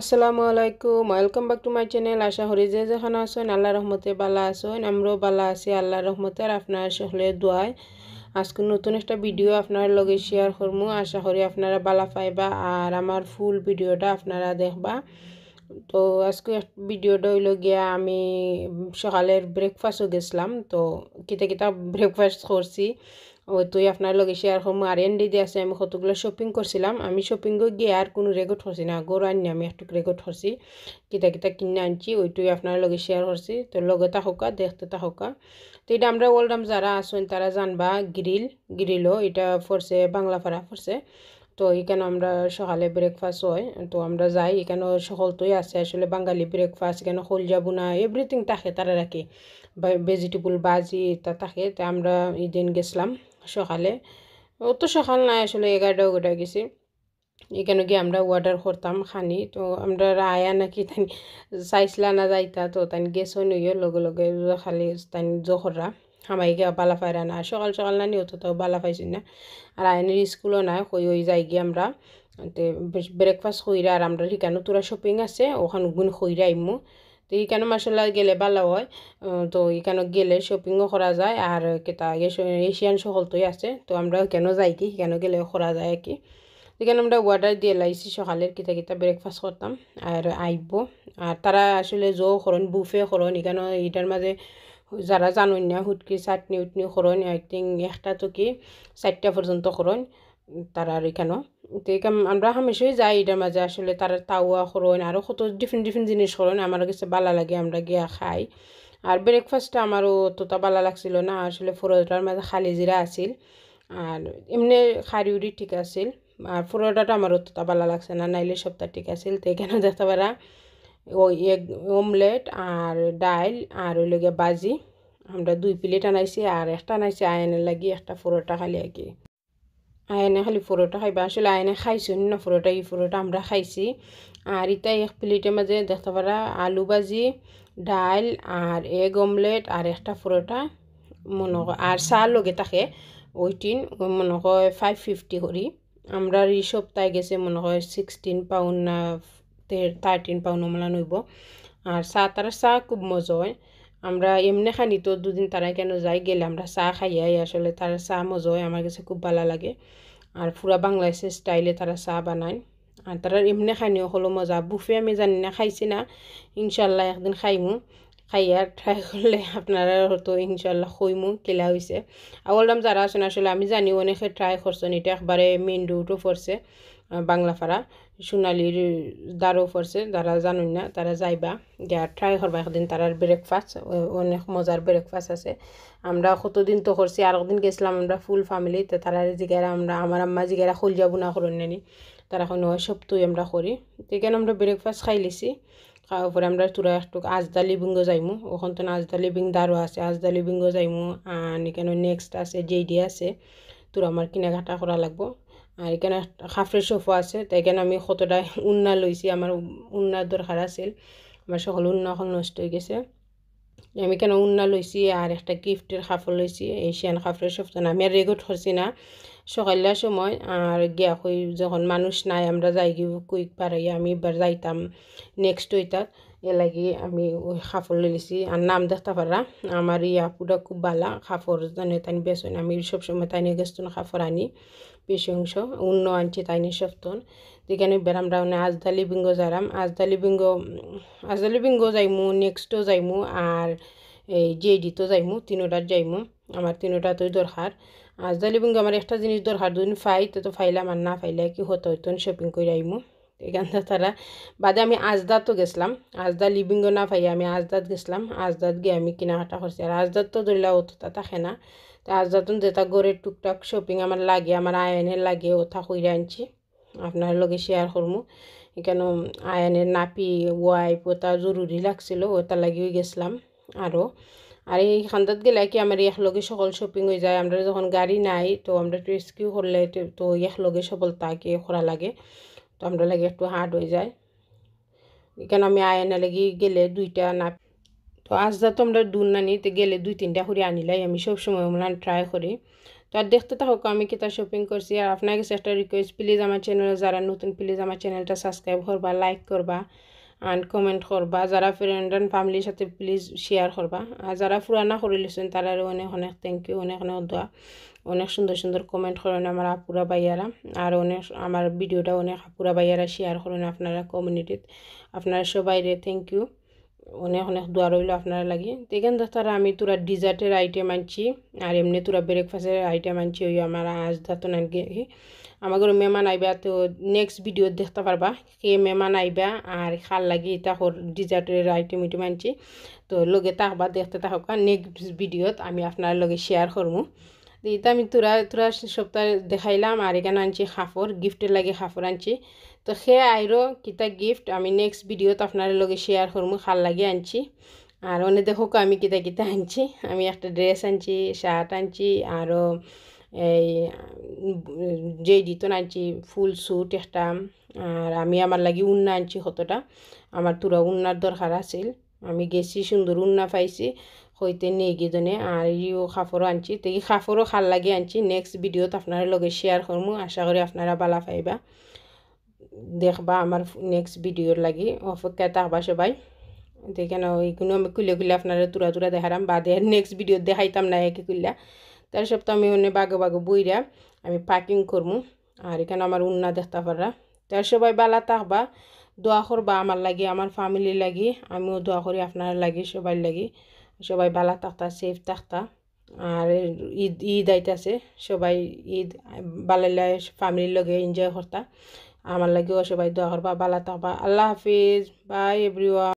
আসসালামু আলাইকুম welcome back to my channel আশা করি যে যেখানে আছেন আল্লাহ রহমতে বালা আছেন আমরাও বালা আছি আল্লাহ রহমতে আর আপনার সকলে দোয়ায় আজকে নতুন একটা ভিডিও আপনার লগে শেয়ার করবো আশা করি আপনারা বালা পাইবা আর আমার ফুল ভিডিওটা আপনারা দেখবা তো আজকে ভিডিওটা হইল গিয়া আমি সকালের ব্রেকফাস্টও গেছিলাম তো কিতা কিতা ব্রেকফাস্ট করছি তুই আপনার লগে শেয়ার হম আর এন ডি আছে আমি কতগুলো শপিং করছিলাম আমি শপিংও গিয়ে আর কোনো রেকর্ড হরছি না গরু আনি আমি একটু রেকর্ড হরছি কিতা কিতা কিনে আনছি তুই আপনার লগে শেয়ার হরছি তো লগে হোকা দেখতে হোকা তো এটা আমরা ওল্ডাম যারা আসুন তারা জানবা গ্রিল গ্রিলও এটা ফরছে বাংলা ফাড়া ফরছে তো এখানে আমরা সকালে ব্রেকফাস্ট হয় তো আমরা যাই এখানে সকলতই আছে আসলে বাঙালি ব্রেকফাস্ট এখানে হল যাবো না এভরিথিং থাকে তারা রাখে ভেজিটেবল বাজি তা থাকে তো আমরা ইদিন গেছিলাম সকালে অত সকাল নাই আসলে এগারোটা ওগারোটা গেছি এখানে গিয়ে আমরা অর্ডার করতাম খানি তো আমরা আয়া নাকি তাই চাইছিলা না যাইতা তো তাই গেছও নইও লগে লগে খালি তাই জহররা হামাই গিয়া বালা পায়রা না সকাল সকাল না নিয়ে তো বালা পাইছি না আর আয়নের স্কুলও নাই হই ওই যাই গিয়ে আমরা ব্রেকফাস্ট কইরা আর আমরা সেখানে তোরা শপিং আছে ওখান গুণ কইরা আইমু তো এখানে মার্শাল্লা গেলে ভালো হয় তো এখানে গেলে শপিংও করা যায় আর কেতা এশিয়ান সকলতই আছে তো আমরা কেন যাই কি কেন গেলে করা যায় আর কি এখানে আমরা অর্ডার দিয়ে লাইছি সকালের কিতা কিতা ব্রেকফাস্ট করতাম আর আইব আর তারা আসলে জো খরণ বুফে খরণ এখানে এটার মাঝে যারা জানুন না হুটকি চাটনি উটনি খরণ আই থিঙ্ক একটা তো কি চারটা পর্যন্ত খরণ তারা আর এখানেও তো এখানে আমরা হামেশাই যাই এটার মাঝে আসলে তারা তাওয়া খরণ আরও কত ডিফারেন্ট ডিফারেন্ট জিনিস খরণ আমার কাছে বালা লাগে আমরা গিয়া খাই আর ব্রেকফাস্টটা আমারও অতটা বালা লাগছিল না আসলে পরোটার মাঝে খালি জিরা আছিল আর এমনি উড়ি ঠিক আছিল আর পরোটাটা আমার অতটা বালা লাগছে না নাইলে সপ্তাহ ঠিক আছিল তো এখানে দেখতে পারা ওই এগ অমলেট আর ডাইল আর ওই লগে বাজি আমরা দুই প্লেট আনাইছি আর একটা আনাইছি আয়নের লাগিয়ে একটা পরোটা খালি আর কি আয়নে খালি ফুৰোটা খাইবা আছিল আয়নে খাইছোঁ ন ফুৰোটা এই ফুৰোটা আমৰা খাইছি আৰু ইতা এক প্লেটৰ মাজে দেখা পাৰা আলু ভাজি দাইল আৰু এগ অমলেট আৰু এটা ফুৰোটা মনক আৰু চাহ লগে থাকে ওইটিন মনক ফাইভ ফিফটি কৰি আমাৰ ই সপ্তাহ গৈছে মনক ছিক্সটিন পাউণ্ড না থাৰ্টিন পাউণ্ড অমলান হ'ব আৰু চাহ তাৰ চাহ খুব মজা হয় আমরা এমনি খানি তো দুদিন তারা কেন যাই গেলে আমরা চা খাইয়ে আই আসলে তার চা মজা হয় আমার কাছে খুব ভালো লাগে আর পুরা বাংলাদেশের স্টাইলে তারা চা বানায় আর তারা এমনি খানিও হলো মজা বুফে আমি জানি না খাইছি না ইনশাল্লাহ একদিন খাইমু খাই আর ট্রাই করলে আপনারা হয়তো ইনশাল্লাহ খুইমু কেলা হয়েছে আগলাম যারা আছেন আসলে আমি জানি অনেকে ট্রাই করছেন এটা একবারে মেন্ডুটো পড়ছে বাংলা ফারা সোনালির দ্বারও ফরছে তারা জানুন না তারা যাইবা গিয়া ট্রাই করবা একদিন তারার ব্রেকফাস্ট অনেক মজার ব্রেকফাস্ট আছে আমরা কতদিন তো করছি আর একদিন গেছিলাম আমরা ফুল ফ্যামিলি তো তারা জিগারা আমরা আমার আম্মা জিগারা খোল বোনা না করুন নানি তারা এখন সপ্তাহে আমরা করি এখানে আমরা ব্রেকফাস্ট খাই লিছি খাওয়ার পরে আমরা তোরা একটু আজদা লিবিঙ্গ যাইমু ওখান তো আজদা লিবিং দারও আছে আজদা লিবিঙ্গ যাইমু আর কেন নেক্সট আছে জেডি আছে তোর আমার কেনাকাটা করা লাগবো আর এখানে হাফরের সোফো আছে তো এখানে আমি কতটা উন্না লইছি আমার উন্নার দরকার আছিল আমার সকল উন্না এখন নষ্ট হয়ে গেছে আমি এখানে উন্না লইছি আর একটা গিফটের হাফর লইছি এশিয়ান হাফরের সোফো না আমি আর রেগুট হচ্ছি না সকালের সময় আর গিয়া কই যখন মানুষ নাই আমরা যাই গিয়ে কুইক পারাই আমি এবার যাইতাম নেক্সট ওইটার এ লাগি আমি ওই সাফর লইছি আর নাম দেখতে পারা আমার ইয়া পুরো খুব ভালো সাফর জানে তাই বেসনে আমি সবসময় তাই নিয়ে গেছত না সাফর আনি অংশ উন্ন আনছি তাইনি সপ্তন যেখানে বেরাম রাউনে আজদালি বিঙ্গ যারাম আজদালি বিঙ্গ আজদালি বিঙ্গ যাইমু নেক্সটও যাইমু আর এই জেডিতো যাইমু তিনোটার যাইমু আমার তিনোটা তিনোটাতই দরকার আজদালি বিঙ্গ আমার একটা জিনিস দরকার দুদিন ফাই তো ফাইলাম আর না ফাইলে কি হতো হইতন শপিং করে আইমু এখানটা তারা বাদে আমি আজদাতও গেছিলাম আজদা লিভিং না পাই আমি আজদাত গেছিলাম আজদাত গিয়ে আমি কিনা করছি আর আজদাত তো ধরলে অত তা থাকে না আজ যে যেটা গড়ে টুকটাক শপিং আমার লাগে আমার আয়নের লাগে ওথা কইরা আনছি আপনার লগে শেয়ার করবো কেন আয়নের নাপি ওয়াইপ ওটা জরুরি লাগছিল ওটা লাগিয়ে গেছিলাম আরও আর এই খান্দাত গেলে কি আমার লগে সকল শপিং হয়ে যায় আমরা যখন গাড়ি নাই তো আমরা রেস্কিউ করলে তো লগে সকল তাকে করা লাগে তো আমরা লাগে একটু হার্ড হয়ে যায় কেন আমি আয়না লাগি গেলে দুইটা নাপি তো আজ যা তোমরা দুন না নিতে গেলে দুই তিনটা করে আনিলাই আমি সবসময় ওমলান ট্রাই করি তো আর দেখতে থাকো আমি কিতা শপিং করছি আর আপনার কাছে একটা রিকোয়েস্ট প্লিজ আমার চ্যানেলে যারা নতুন প্লিজ আমার চ্যানেলটা সাবস্ক্রাইব করবা লাইক করবা অ্যান্ড কমেন্ট করবা যারা ফ্রেন্ড অ্যান্ড ফ্যামিলির সাথে প্লিজ শেয়ার করবা আর যারা পুরানা করে লিছেন তারা অনেক অনেক থ্যাংক ইউ অনেক অনেক দোয়া অনেক সুন্দর সুন্দর কমেন্ট করেন আমার আপুরা বাইয়ারা আর অনেক আমার ভিডিওটা অনেক আপুরা বাইয়ারা শেয়ার করেন আপনারা কমিউনিটিতে আপনারা সবাই রে থ্যাংক ইউ অনেক অনেক দোয়া রইল আপনারা লাগি দেখেন এখান আমি তোরা ডিজার্টের আইটেম আনছি আর এমনি তোরা ব্রেকফাস্টের আইটেম আনছি ওই আমার আজ ধাতন আনকি আমাদের মেহমান আইবা তো নেক্সট ভিডিও দেখতে পারবা কে মেহমান আইবা আর খাল লাগি এটা ডিজার্টের আইটেম উইটেম আনছি তো লগে তাহবা দেখতে থাকবা নেক্সট ভিডিওত আমি আপনার লগে শেয়ার করবো এটা আমি তোরা তোরা সপ্তাহে দেখাইলাম আর এখানে আনছি হাফর গিফটের লাগে হাফর আনছি তো সে আইরো কিতা গিফট আমি নেক্সট ভিডিওত আপনার লগে শেয়ার করমু ভাল লাগে আনছি আর অনেক দেখো আমি কিতা কিতা আনছি আমি একটা ড্রেস আনছি শার্ট আনছি আরও এই যে দিতন আনছি ফুল স্যুট একটা আর আমি আমার লাগি উন্না আনছি কতটা আমার তোরা উন্নার দরকার আছিল আমি গেছি সুন্দর উন্না পাইছি হইতে নিয়ে গিয়ে আর ইও খাফরও আনছি তো এই খাফরও খাল লাগি আনছি নেক্সট ভিডিওত আপনার লগে শেয়ার করমু আশা করি আপনারা বালা পাইবা দেখবা আমার নেক্সট ভিডিওর লাগি অপেক্ষায় থাকবা সবাই দেখেন এইগুলো আমি খুলে খুলে আপনারা তুরা তুরা বা বাদে নেক্সট ভিডিও দেখাইতাম না একে খুললা তার সপ্তাহ আমি অনেক বাগে বাগে বইরা আমি প্যাকিং করমু আর এখানে আমার উন্না দেখতে পাররা তার সবাই বালা থাকবা দোয়া করবা আমার লাগি আমার ফ্যামিলি লাগি আমিও দোয়া করি আপনার লাগি সবাই লাগি সবাই বালা থাকতা সেফ থাকতা আর ঈদ ঈদ আইতাছে সবাই ঈদ বালাইলে ফ্যামিলির লগে এনজয় করতা আমার লাগেও সবাই দোয়া করবা বালা থাকবা আল্লাহ হাফিজ বাই এভরিওয়া